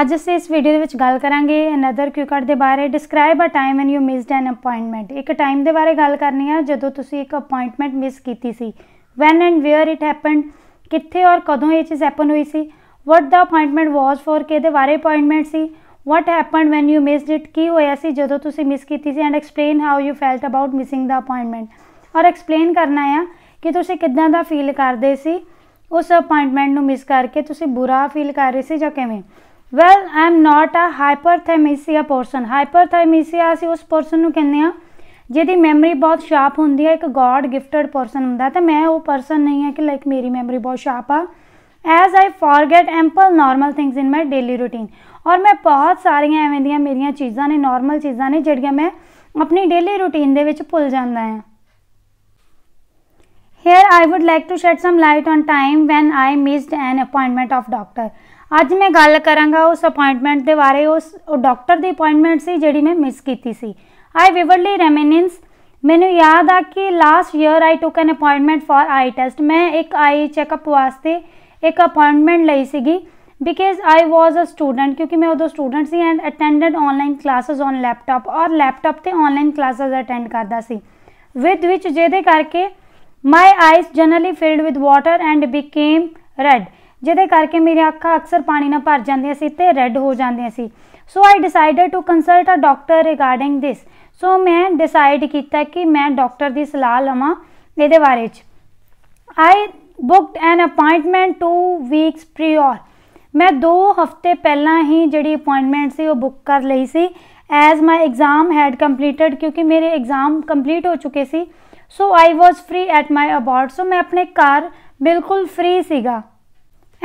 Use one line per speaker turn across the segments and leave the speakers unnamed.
ਅੱਜ ਅਸੀਂ ਇਸ ਵੀਡੀਓ ਦੇ ਵਿੱਚ ਗੱਲ ਕਰਾਂਗੇ ਅਨਦਰ ਕਿਊ ਕਾਰਡ ਦੇ ਬਾਰੇ describe a time when you missed an appointment ਇੱਕ ਟਾਈਮ ਦੇ ਬਾਰੇ ਗੱਲ ਕਰਨੀ ਆ ਜਦੋਂ ਤੁਸੀਂ ਇੱਕ ਅਪਾਇੰਟਮੈਂਟ ਮਿਸ ਕੀਤੀ ਸੀ when and where it happened ਕਿੱਥੇ ਔਰ ਕਦੋਂ ਇਹ ਚੀਜ਼ ਹੈਪਨ ਹੋਈ ਸੀ ਵਾਟ ਦਾ ਅਪਾਇੰਟਮੈਂਟ ਵਾਸ ਫॉर ਕਿਹਦੇ ਬਾਰੇ ਅਪਾਇੰਟਮੈਂਟ ਸੀ what happened when you missed it ਕੀ ਹੋਇਆ ਸੀ ਜਦੋਂ ਤੁਸੀਂ ਮਿਸ ਕੀਤੀ ਸੀ and explain how you felt about missing the appointment ਔਰ ਐਕਸਪਲੇਨ ਕਰਨਾ ਆ ਕਿ ਤੁਸੀਂ ਕਿਦਾਂ ਦਾ ਫੀਲ ਕਰਦੇ ਸੀ ਉਸ ਅਪਾਇੰਟਮੈਂਟ ਨੂੰ ਮਿਸ ਕਰਕੇ ਤੁਸੀਂ ਬੁਰਾ ਫੀਲ ਕਰ ਰਹੇ ਸੀ ਜਾਂ ਕਿਵੇਂ well I am not a hyperthymesia person hyperthymesia ਅਸੀਂ ਉਸ ਪਰਸਨ ਨੂੰ ਕਹਿੰਦੇ ਆ ਜਿਹਦੀ ਮੈਮਰੀ ਬਹੁਤ ਸ਼ਾਰਪ ਹੁੰਦੀ ਹੈ ਇੱਕ ਗੋਡ ਗਿਫਟਡ ਪਰਸਨ ਹੁੰਦਾ ਤੇ ਮੈਂ ਉਹ ਪਰਸਨ ਨਹੀਂ ਹੈ ਕਿ ਲਾਈਕ ਮੇਰੀ ਮੈਮਰੀ ਬਹੁਤ ਸ਼ਾਰਪ ਆ as I forget ample normal things in my daily routine ਔਰ ਮੈਂ ਬਹੁਤ ਸਾਰੀਆਂ ਐਵੇਂ ਦੀਆਂ ਮੇਰੀਆਂ ਚੀਜ਼ਾਂ ਨੇ ਨਾਰਮਲ ਚੀਜ਼ਾਂ ਨੇ ਜਿਹੜੀਆਂ ਮੈਂ ਆਪਣੀ ਡੇਲੀ ਰੂਟੀਨ ਦੇ ਵਿੱਚ ਭੁੱਲ ਜਾਂਦਾ ਹਾਂ here I would like to shed some light on time when I missed an appointment of doctor ਅੱਜ ਮੈਂ ਗੱਲ ਕਰਾਂਗਾ ਉਸ ਅਪਾਇੰਟਮੈਂਟ ਦੇ ਬਾਰੇ ਉਸ ਡਾਕਟਰ ਦੀ ਅਪਾਇੰਟਮੈਂਟ ਸੀ ਜਿਹੜੀ ਮੈਂ ਮਿਸ ਕੀਤੀ ਸੀ ਆਈ ਵਿਵਰਲੀ ਰੈਮਿਨੈਂਸ ਮੈਨੂੰ ਯਾਦ ਆ ਕਿ last year I took an appointment for eye test ਮੈਂ ਇੱਕ ਆਈ ਚੈੱਕਅਪ ਵਾਸਤੇ ਇੱਕ ਅਪਾਇੰਟਮੈਂਟ ਲਈ ਸੀਗੀ because I was a student ਕਿਉਂਕਿ ਮੈਂ ਉਦੋਂ ਸਟੂਡੈਂਟ ਸੀ and attended online classes on laptop ਔਰ ਲੈਪਟਾਪ ਤੇ ਆਨਲਾਈਨ ਕਲਾਸਸ ਅਟੈਂਡ ਕਰਦਾ ਸੀ ਵਿਦ ਵਿੱਚ ਜਿਹਦੇ ਕਰਕੇ my eyes generally filled with water and became red ਜਿਹਦੇ ਕਰਕੇ ਮੇਰੀਆਂ ਅੱਖਾਂ ਅਕਸਰ ਪਾਣੀ ਨਾਲ ਭਰ ਜਾਂਦੀਆਂ ਸੀ ਤੇ ਰੈੱਡ ਹੋ ਜਾਂਦੀਆਂ ਸੀ so I decided to consult a doctor regarding this so ਮੈਂ ਡਿਸਾਈਡ ਕੀਤਾ ਕਿ ਮੈਂ ਡਾਕਟਰ ਦੀ ਸਲਾਹ ਲਵਾਂ ਇਹਦੇ ਬਾਰੇ 'ਚ I booked an appointment 2 weeks prior ਮੈਂ 2 ਹਫ਼ਤੇ ਪਹਿਲਾਂ ਹੀ ਜਿਹੜੀ ਅਪਾਇੰਟਮੈਂਟ ਸੀ ਉਹ ਬੁੱਕ ਕਰ ਲਈ ਸੀ as my exam had completed ਕਿਉਂਕਿ ਮੇਰੇ ਐਗਜ਼ਾਮ ਕੰਪਲੀਟ ਹੋ ਚੁੱਕੇ ਸੀ so I was free at my about so ਮੈਂ ਆਪਣੇ ਘਰ ਬਿਲਕੁਲ ਫ੍ਰੀ ਸੀਗਾ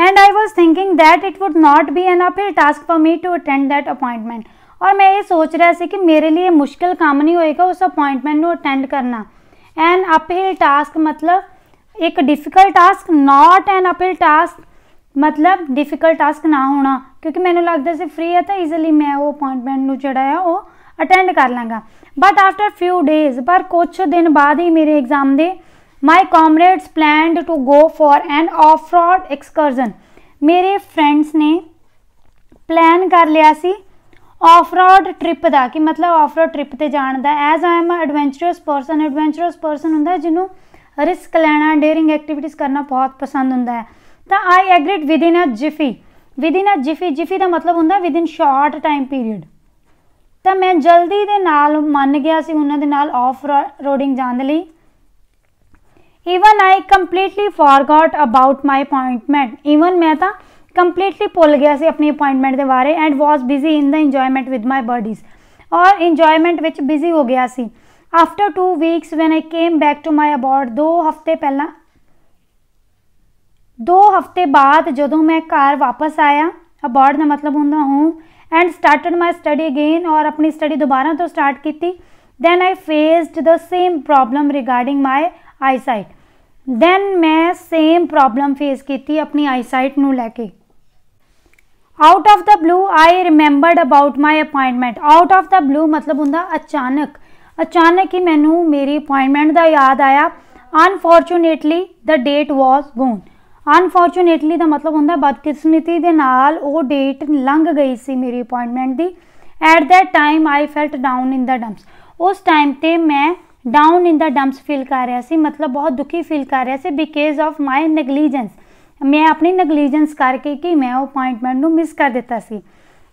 and I was thinking that it would not be an uphill task for me to attend that appointment. और मैं ये सोच रहा थी कि मेरे लिए मुश्किल काम नहीं होएगा उस अपॉइंटमेंट को अटेंड करना एन अपील टास्क मतलब एक difficult task not an appeal task मतलब डिफ़िकल्ट टास्क ना होना क्योंकि मैंने लगता से फ्री है तो ਈਜ਼ੀਲੀ मैं वो अपॉइंटमेंट ਨੂੰ जोड़ा है वो अटेंड कर लाँगा बट आफ्टर फ्यू डेज पर कुछ दिन बाद ही मेरे एग्जाम दे My comrades planned to go for an off-road excursion. ਮੇਰੇ ਫਰੈਂਡਸ ਨੇ ਪਲਾਨ ਕਰ ਲਿਆ ਸੀ ਆਫ-ਰੋਡ ਟ੍ਰਿਪ ਦਾ ਕਿ ਮਤਲਬ ਆਫ-ਰੋਡ ਟ੍ਰਿਪ ਤੇ ਜਾਣ ਦਾ as I am a adventurous person adventurous person ਹੁੰਦਾ ਜਿਹਨੂੰ ਰਿਸਕ ਲੈਣਾ ਡੇਅਰਿੰਗ ਐਕਟੀਵਿਟੀਜ਼ ਕਰਨਾ ਬਹੁਤ ਪਸੰਦ ਹੁੰਦਾ ਹੈ ਤਾਂ I agreed within a jiffy within a jiffy jiffy ਦਾ ਮਤਲਬ ਹੁੰਦਾ within short time period ਤਾਂ ਮੈਂ ਜਲਦੀ ਦੇ ਨਾਲ ਮੰਨ ਗਿਆ ਸੀ ਉਹਨਾਂ ਦੇ ਨਾਲ ਆਫ ਰੋਡਿੰਗ ਜਾਣ ਦੇ ਲਈ even I completely forgot about my appointment even ਮੈਂ ਤਾਂ ਕੰਪਲੀਟਲੀ ਭੁੱਲ ਗਿਆ ਸੀ ਆਪਣੀ ਅਪਾਇੰਟਮੈਂਟ ਦੇ ਬਾਰੇ and was busy in the enjoyment with my birdies ਔਰ ਇੰਜੋਇਮੈਂਟ ਵਿੱਚ ਬਿਜ਼ੀ ਹੋ ਗਿਆ ਸੀ after 2 weeks when I came back to my abode 2 ਹਫਤੇ ਪਹਿਲਾਂ 2 ਹਫਤੇ ਬਾਅਦ ਜਦੋਂ ਮੈਂ ਘਰ ਵਾਪਸ ਆਇਆ ਅਬਾਰਡ ਦਾ ਮਤਲਬ ਹੁੰਦਾ ਹੂੰ and started my study again ਔਰ ਆਪਣੀ ਸਟੱਡੀ ਦੁਬਾਰਾ ਤੋਂ ਸਟਾਰਟ ਕੀਤੀ then I faced the same problem regarding my eyesight then ਮੈਂ ਸੇਮ ਪ੍ਰੋਬਲਮ ਫੇਸ ਕੀਤੀ ਆਪਣੀ ਆਈਸਾਈਟ ਨੂੰ ਲੈ ਕੇ out of the blue I remembered about my appointment out of the blue ਮਤਲਬ ਹੁੰਦਾ ਅਚਾਨਕ ਅਚਾਨਕ ਹੀ ਮੈਨੂੰ ਮੇਰੀ ਅਪਾਇੰਟਮੈਂਟ ਦਾ ਯਾਦ ਆਇਆ unfortunately the date was gone unfortunately ਦਾ ਮਤਲਬ ਹੁੰਦਾ ਬਦਕਿਸਮਤੀ ਦੇ ਨਾਲ ਉਹ ਡੇਟ ਲੰਘ ਗਈ ਸੀ ਮੇਰੀ ਅਪਾਇੰਟਮੈਂਟ ਦੀ at that time I felt down in the dumps ਉਸ ਟਾਈਮ ਤੇ ਮੈਂ ਡਾਊਨ ਇਨ ਦਾ ਡੰਪਸ ਫੀਲ ਕਰ ਰਿਹਾ ਸੀ ਮਤਲਬ ਬਹੁਤ ਦੁਖੀ ਫੀਲ ਕਰ ਰਿਹਾ ਸੀ ਬਿਕਾਜ਼ ਆਫ ਮਾਈ ਨੈਗਲੀਜੈਂਸ ਮੈਂ ਆਪਣੀ ਨੈਗਲੀਜੈਂਸ ਕਰਕੇ ਕਿ ਮੈਂ ਉਹ ਅਪਾਇੰਟਮੈਂਟ ਨੂੰ ਮਿਸ ਕਰ ਦਿੱਤਾ ਸੀ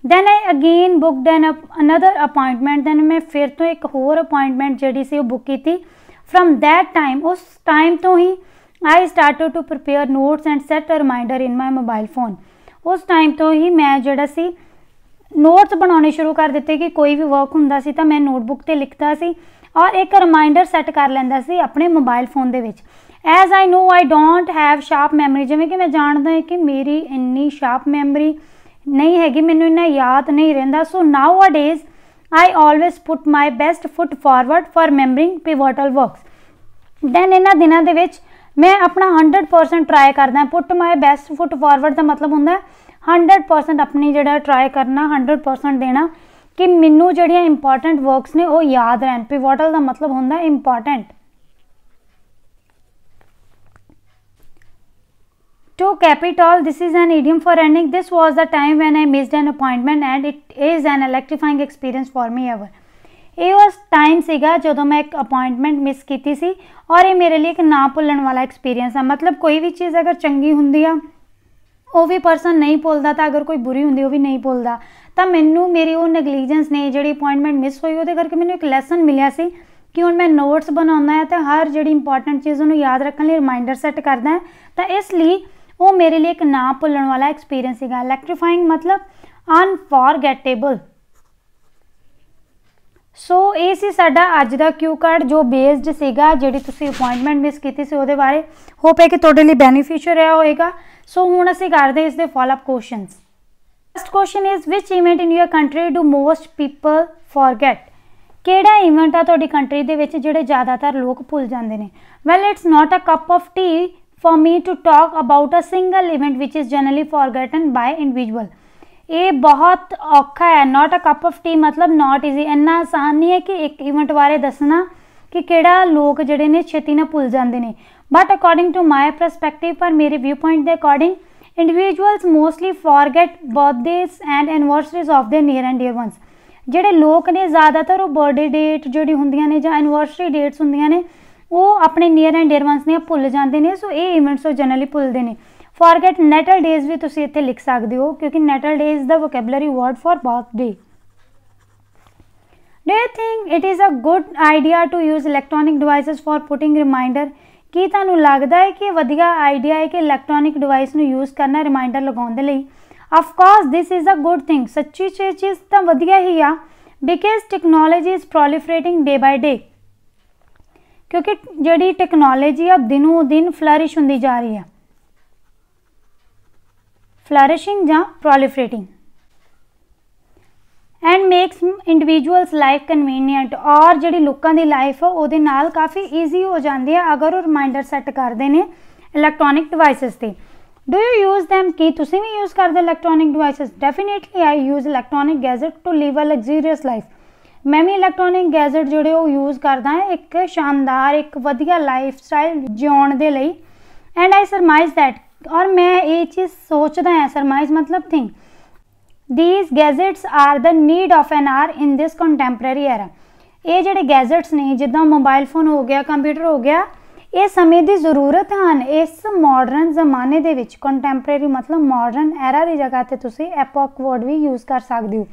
then I again book then another appointment then ਮੈਂ ਫਿਰ ਤੋਂ ਇੱਕ ਹੋਰ ਅਪਾਇੰਟਮੈਂਟ ਜਿਹੜੀ ਸੀ ਉਹ ਬੁੱਕ ਕੀਤੀ ਫਰਮ ਦੈਟ ਟਾਈਮ ਉਸ ਟਾਈਮ ਤੋਂ ਹੀ I started to prepare notes and set a reminder in my mobile phone ਉਸ ਟਾਈਮ ਤੋਂ ਹੀ ਮੈਂ ਜਿਹੜਾ ਸੀ ਨੋਟਸ ਬਣਾਉਣੇ ਸ਼ੁਰੂ ਕਰ ਦਿੱਤੇ ਕਿ ਕੋਈ ਵੀ ਵਰਕ ਹੁੰਦਾ ਸੀ ਤਾਂ ਮੈਂ ਨੋਟਬੁੱਕ ਤੇ ਲਿਖਦਾ ਸੀ ਔਰ ਇੱਕ ਰਿਮਾਈਂਡਰ ਸੈੱਟ ਕਰ ਲੈਂਦਾ ਸੀ ਆਪਣੇ ਮੋਬਾਈਲ ਫੋਨ ਦੇ ਵਿੱਚ as I know I don't have sharp memory ਜਿਵੇਂ ਕਿ ਮੈਂ ਜਾਣਦਾ ਹਾਂ ਕਿ ਮੇਰੀ ਇੰਨੀ ਸ਼ਾਰਪ ਮੈਮਰੀ ਨਹੀਂ ਹੈਗੀ ਮੈਨੂੰ ਇੰਨਾ ਯਾਦ ਨਹੀਂ ਰਹਿੰਦਾ so nowadays days I always put my best foot forward for memorizing pivotal works then ਇਹਨਾਂ ਦਿਨਾਂ ਦੇ ਵਿੱਚ ਮੈਂ ਆਪਣਾ 100% ਟਰਾਈ ਕਰਦਾ ਪੁੱਟ ਮਾਈ ਬੈਸਟ ਫੁੱਟ ਫਾਰਵਰਡ ਦਾ ਮਤਲਬ ਹੁੰਦਾ 100% ਆਪਣੀ ਜਿਹੜਾ ਟਰਾਈ ਕਰਨਾ 100% ਦੇਣਾ कि मैनू जड़िया इंपॉर्टेंट वर्क्स ने वो याद रहन पिवोटल का मतलब होंगे important to capital this is an idiom for ending this was the time when I missed an appointment and it is an electrifying experience for me ever yes time सेगा जो मैं एक अपॉइंटमेंट मिस की सी और ये मेरे लिए एक ना भुलन वाला एक्सपीरियंस है मतलब कोई भी चीज़ अगर चंकी होंगी है ਉਹ ਵੀ ਪਰਸਨ ਨਹੀਂ ਭੁੱਲਦਾ ਤਾਂ ਅਗਰ ਕੋਈ ਬੁਰੀ ਹੁੰਦੀ ਉਹ ਵੀ ਨਹੀਂ ਭੁੱਲਦਾ ਤਾਂ ਮੈਨੂੰ ਮੇਰੀ ਉਹ ਨੈਗਲੀਜੈਂਸ ਨੇ ਜਿਹੜੀ ਅਪਾਇੰਟਮੈਂਟ ਮਿਸ ਹੋਈ ਉਹਦੇ ਕਰਕੇ ਮੈਨੂੰ ਇੱਕ ਲੈਸਨ ਮਿਲਿਆ ਸੀ ਕਿ ਹੁਣ ਮੈਂ ਨੋਟਸ ਬਣਾਉਣਾ ਹੈ ਤੇ ਹਰ ਜਿਹੜੀ ਇੰਪੋਰਟੈਂਟ ਚੀਜ਼ ਉਹਨੂੰ ਯਾਦ ਰੱਖਣ ਲਈ ਰਿਮਾਈਂਡਰ ਸੈੱਟ ਕਰਦਾ ਹੈ ਤਾਂ ਇਸ ਲਈ ਉਹ ਮੇਰੇ ਲਈ ਇੱਕ ਨਾ ਭੁੱਲਣ ਵਾਲਾ ਐਕਸਪੀਰੀਅੰਸ ਹੈਗਾ ਇਲੈਕਟ੍ਰੀਫਾਈਂਗ ਮਤਲਬ ਅਨਫੋਰਗੇਟੇਬਲ ਸੋ ਇਹ ਸੀ ਸਾਡਾ ਅੱਜ ਦਾ ਕਿਊ ਕਾਰਡ ਜੋ ਬੇਸਡ ਸੀਗਾ ਜਿਹੜੀ ਤੁਸੀਂ ਅਪਾਇੰਟਮੈਂਟ ਮਿਸ ਕੀਤੀ ਸੀ ਉਹਦੇ ਬਾਰੇ ਹੋਪ ਹੈ ਕਿ ਤੁਹਾਡੇ ਲਈ ਬੈਨੀਫੀਸ਼ੀਅਲ ਰਿਹਾ ਹੋਵੇਗਾ ਸੋ ਹੁਣ ਅਸੀਂ ਕਰਦੇ ਇਸ ਦੇ follow up questions first question is which event in your country do most people forget ਕਿਹੜਾ ਇਵੈਂਟ ਆ ਤੁਹਾਡੀ ਕੰਟਰੀ ਦੇ ਵਿੱਚ ਜਿਹੜੇ ਜ਼ਿਆਦਾਤਰ ਲੋਕ ਭੁੱਲ ਜਾਂਦੇ ਨੇ well it's not a cup of tea for me to talk about a single event which is generally forgotten by individual ਇਹ ਬਹੁਤ ਔਖਾ ਹੈ not a cup of tea ਮਤਲਬ ਨਾਟ ਇਜ਼ੀ ਇੰਨਾ ਆਸਾਨ ਨਹੀਂ ਹੈ ਕਿ ਇੱਕ ਇਵੈਂਟ ਬਾਰੇ ਦੱਸਣਾ ਕਿ ਕਿਹੜਾ ਲੋਕ ਜਿਹੜੇ ਨੇ ਛੇਤੀ ਨਾਲ ਭੁੱਲ ਜਾਂਦੇ ਨੇ But according to my perspective or mere viewpoint ਦੇ according individuals mostly forget birthdays and anniversaries of their near and dear ones ਜਿਹੜੇ ਲੋਕ ਨੇ ਜ਼ਿਆਦਾਤਰ ਉਹ ਬਰਥਡੇ ਡੇਟ ਜਿਹੜੀ ਹੁੰਦੀਆਂ ਨੇ ਜਾਂ ਐਨਵਰਸਰੀ ਡੇਟਸ ਹੁੰਦੀਆਂ ਨੇ ਉਹ ਆਪਣੇ ਨੀਅਰ ਐਂਡ ਡੀਅਰ ਵਨਸ ਨੇ ਭੁੱਲ ਜਾਂਦੇ ਨੇ ਸੋ ਇਹ ਇਵੈਂਟਸ ਉਹ ਜਨਰਲੀ ਭੁੱਲਦੇ ਨੇ ਫੋਰਗੇਟ ਨੈਟਲ ਡੇਜ਼ ਵੀ ਤੁਸੀਂ ਇੱਥੇ ਲਿਖ ਸਕਦੇ ਹੋ ਕਿਉਂਕਿ natal day is the vocabulary word for birthday Do you think it is a good idea to use electronic devices for putting reminder ਕੀ ਤੁਹਾਨੂੰ ਲੱਗਦਾ ਹੈ ਕਿ ਵਧੀਆ ਆਈਡੀਆ ਹੈ ਕਿ ਇਲੈਕਟ੍ਰੋਨਿਕ ਡਿਵਾਈਸ ਨੂੰ ਯੂਜ਼ ਕਰਨਾ ਰਿਮਾਈਂਡਰ ਲਗਾਉਣ ਦੇ ਲਈ of course this is a good thing ਸੱਚੀ ਚੀਜ਼ ਤਾਂ ਵਧੀਆ ਹੀ ਆ because technology is proliferating day by day ਕਿਉਂਕਿ ਜਿਹੜੀ ਟੈਕਨੋਲੋਜੀ ਆ ਦਿਨੋ ਦਿਨ ਫਲਰਿਸ਼ ਹੁੰਦੀ ਜਾ ਰਹੀ ਆ ਫਲਰਿਸ਼ਿੰਗ ਜਾਂ proliferating and makes individuals life convenient ਔਰ ਜਿਹੜੀ ਲੋਕਾਂ ਦੀ ਲਾਈਫ ਹੈ ਉਹਦੇ ਨਾਲ ਕਾਫੀ ਈਜ਼ੀ ਹੋ ਜਾਂਦੀ ਹੈ ਅਗਰ ਉਹ ਰਿਮਾਈਂਡਰ ਸੈੱਟ ਕਰਦੇ ਨੇ ਇਲੈਕਟ੍ਰੋਨਿਕ ਡਿਵਾਈਸਸ ਤੇ ਡੂ ਯੂ ਯੂਜ਼ them ਕੀ ਤੁਸੀਂ ਵੀ ਯੂਜ਼ ਕਰਦੇ electronic devices definitely I use electronic gadget to live a luxurious life ਮੈਂ ਵੀ ਇਲੈਕਟ੍ਰੋਨਿਕ ਗੈਜ਼ਟ ਜਿਹੜੇ ਉਹ ਯੂਜ਼ ਕਰਦਾ ਹਾਂ ਇੱਕ ਸ਼ਾਨਦਾਰ ਇੱਕ ਵਧੀਆ ਲਾਈਫ ਸਟਾਈਲ ਜਿਉਣ ਦੇ ਲਈ ਐਂਡ ਆਈ ਸਰਮਾਈਜ਼ ਥੈਟ ਔਰ ਮੈਂ ਇਹ ਚੀਜ਼ ਸੋਚਦਾ ਹਾਂ ਸਰਮਾਈਜ਼ ਮਤਲਬ think these gadgets are the need of an era in this contemporary era ਇਹ ਜਿਹੜੇ ਗੈਜਟਸ ਨੇ ਜਿੱਦਾਂ ਮੋਬਾਈਲ ਫੋਨ ਹੋ ਗਿਆ ਕੰਪਿਊਟਰ ਹੋ ਗਿਆ ਇਹ ਸਮੇਂ ਦੀ ਜ਼ਰੂਰਤ ਹਨ ਇਸ ਮਾਡਰਨ ਜ਼ਮਾਨੇ ਦੇ ਵਿੱਚ ਕੰਟੈਂਪਰੇਰੀ ਮਤਲਬ ਮਾਡਰਨ ਐਰਾ ਦੀ ਜਗ੍ਹਾ ਤੇ ਤੁਸੀਂ ਐਪੋਕ ਵਰਡ ਵੀ ਯੂਜ਼ ਕਰ ਸਕਦੇ ਹੋ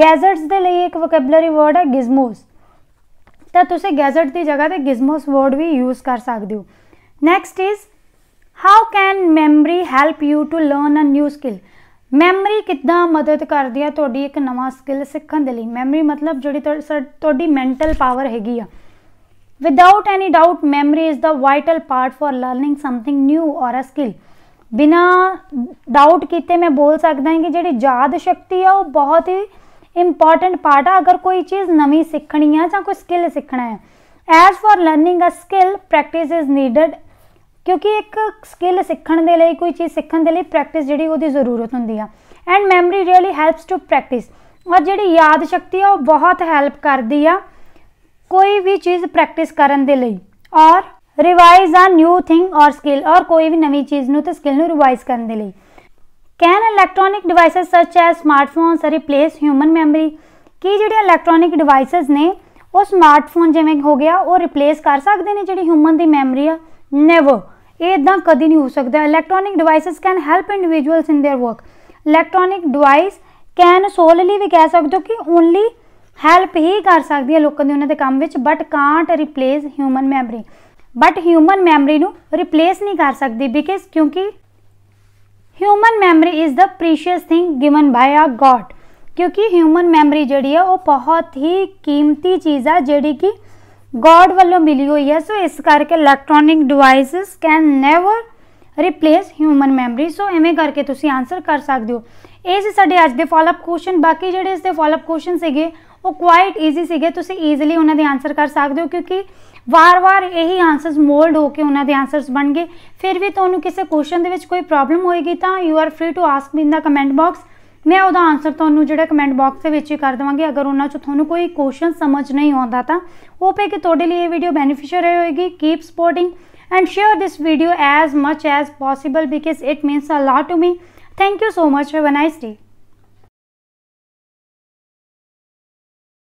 ਗੈਜਟਸ ਦੇ ਲਈ ਇੱਕ ਵੋਕੈਬਲਰੀ ਵਰਡ ਹੈ ਗਿਜ਼ਮੋਸ ਤਾਂ ਤੁਸੀਂ ਗੈਜਟ ਦੀ ਜਗ੍ਹਾ ਤੇ ਗਿਜ਼ਮੋਸ ਵਰਡ ਵੀ ਯੂਜ਼ ਕਰ ਸਕਦੇ ਹੋ next is how can memory help you to learn a new skill memory ਕਿੱਦਾਂ ਮਦਦ ਕਰਦੀ ਆ ਤੁਹਾਡੀ ਇੱਕ ਨਵਾਂ ਸਕਿੱਲ ਸਿੱਖਣ ਦੇ ਲਈ ਮੈਮਰੀ ਮਤਲਬ ਜਿਹੜੀ ਤੁਹਾਡੀ ਮੈਂਟਲ ਪਾਵਰ ਹੈਗੀ ਆ without any doubt memory is the vital part for learning something new or a skill ਬਿਨਾ ਡਾਊਟ ਕੀਤੇ ਮੈਂ ਬੋਲ ਸਕਦਾ ਹਾਂ ਕਿ ਜਿਹੜੀ ਯਾਦ ਸ਼ਕਤੀ ਆ ਉਹ ਬਹੁਤ ਹੀ ਇੰਪੋਰਟੈਂਟ ਪਾਰਟ ਆ ਅਗਰ ਕੋਈ ਚੀਜ਼ ਨਵੀਂ ਸਿੱਖਣੀ ਆ ਜਾਂ ਕੋਈ ਸਕਿੱਲ ਸਿੱਖਣਾ ਹੈ as for learning a skill practice is needed ਕਿਉਂਕਿ ਇੱਕ ਸਕਿੱਲ ਸਿੱਖਣ ਦੇ ਲਈ ਕੋਈ ਚੀਜ਼ ਸਿੱਖਣ ਦੇ ਲਈ ਪ੍ਰੈਕਟਿਸ ਜਿਹੜੀ ਉਹਦੀ ਜ਼ਰੂਰਤ ਹੁੰਦੀ ਆ and memory really helps to practice ਔਰ ਜਿਹੜੀ ਯਾਦ ਸ਼ਕਤੀ ਆ ਉਹ ਬਹੁਤ ਹੈਲਪ ਕਰਦੀ ਆ ਕੋਈ ਵੀ ਚੀਜ਼ ਪ੍ਰੈਕਟਿਸ ਕਰਨ ਦੇ ਲਈ ਔਰ ਰਿਵਾਈਜ਼ ਆ ਨਿਊ ਥਿੰਗ ਔਰ ਸਕਿੱਲ ਔਰ ਕੋਈ ਵੀ ਨਵੀਂ ਚੀਜ਼ ਨੂੰ ਤੇ ਸਕਿੱਲ ਨੂੰ ਰਿਵਾਈਜ਼ ਕਰਨ ਦੇ ਲਈ can electronic devices such as smartphones replace human memory ਕੀ ਜਿਹੜੇ ਇਲੈਕਟ੍ਰੋਨਿਕ ਡਿਵਾਈਸਸ ਨੇ ਉਹ ਸਮਾਰਟਫੋਨ ਜਿਵੇਂ ਹੋ ਗਿਆ ਉਹ ਰਿਪਲੇਸ ਕਰ ਸਕਦੇ ਨੇ ਜਿਹੜੀ ਹਿਊਮਨ ਦੀ ਮੈਮਰੀ ਆ ਨੈਵਰ ਇਹ ਇਦਾਂ ਕਦੀ ਨਹੀਂ ਹੋ ਸਕਦਾ electronic devices can help individuals in their work electronic device can solely ਵੀ ਕਹਿ ਸਕਦੇ ਹੋ ਕਿ ਓਨਲੀ ਹੈਲਪ ਹੀ ਕਰ ਸਕਦੀ ਹੈ ਲੋਕਾਂ ਦੇ ਉਹਨਾਂ ਦੇ ਕੰਮ ਵਿੱਚ but can't replace human memory but human memory ਨੂੰ ਰਿਪਲੇਸ ਨਹੀਂ ਕਰ ਸਕਦੀ ਬਿਕਾਜ਼ ਕਿਉਂਕਿ human memory is the precious thing given by a god ਕਿਉਂਕਿ ਹਿਊਮਨ ਮੈਮਰੀ ਜਿਹੜੀ ਹੈ ਉਹ ਬਹੁਤ ਹੀ ਕੀਮਤੀ ਚੀਜ਼ ਆ ਜਿਹੜੀ ਕਿ ਗੋਡ ਵੱਲੋਂ ਮਿਲੀ ਹੋਈ ਹੈ ਸੋ ਇਸ ਕਰਕੇ electronic devices can never replace human memory so ਐਵੇਂ ਕਰਕੇ ਤੁਸੀਂ ਆਨਸਰ ਕਰ ਸਕਦੇ ਹੋ ਇਹ ਸੀ ਸਾਡੇ ਅੱਜ ਦੇ ਫਾਲੋਅਪ ਕੁਐਸਚਨ ਬਾਕੀ ਜਿਹੜੇ ਇਸ ਦੇ ਫਾਲੋਅਪ ਕੁਐਸਚਨ ਸੀਗੇ ਉਹ ਕੁਆਇਟ ਈਜ਼ੀ ਸੀਗੇ ਤੁਸੀਂ ਈਜ਼ੀਲੀ ਉਹਨਾਂ ਦੇ ਆਨਸਰ ਕਰ ਸਕਦੇ ਹੋ ਕਿਉਂਕਿ ਵਾਰ-ਵਾਰ ਇਹੀ ਆਨਸਰਸ ਮੋਲਡ ਹੋ ਕੇ ਉਹਨਾਂ ਦੇ ਆਨਸਰਸ ਬਣ ਗਏ ਫਿਰ ਵੀ ਤੁਹਾਨੂੰ ਕਿਸੇ ਕੁਐਸਚਨ ਦੇ ਵਿੱਚ ਕੋਈ ਪ੍ਰੋਬਲਮ ਹੋਏਗੀ ਤਾਂ you are free to ask me in the comment box ਮੈਂ ਉਹਦਾ ਆਨਸਰ ਤੁਹਾਨੂੰ ਜਿਹੜਾ ਕਮੈਂਟ ਬਾਕਸ ਦੇ ਵਿੱਚ ਹੀ ਕਰ ਦਵਾਂਗੀ ਅਗਰ ਉਹਨਾਂ ਚੋਂ ਤੁਹਾਨੂੰ ਕੋਈ ਕੁਐਸਚਨ ਸਮਝ ਨਹੀਂ ਆਉਂਦਾ ਤਾਂ ਉਹ ਪੇ ਕਿ ਤੁਹਾਡੇ ਲਈ ਇਹ ਵੀਡੀਓ ਬੈਨੀਫੀਸ਼ੀਅਲ ਹੋਏਗੀ keep supporting and share this video as much as possible because it means a lot to me thank you so much have a nice day